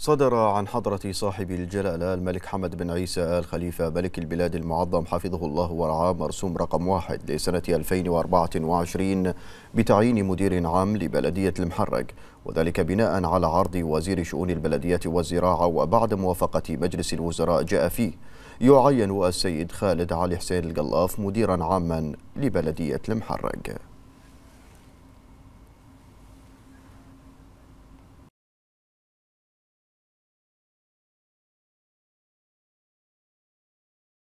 صدر عن حضرة صاحب الجلالة الملك حمد بن عيسى آل خليفة ملك البلاد المعظم حفظه الله ورعاه مرسوم رقم واحد لسنة 2024 بتعيين مدير عام لبلدية المحرق وذلك بناء على عرض وزير شؤون البلدية والزراعة وبعد موافقة مجلس الوزراء جاء فيه يعين السيد خالد علي حسين القلاف مديرا عاما لبلدية المحرق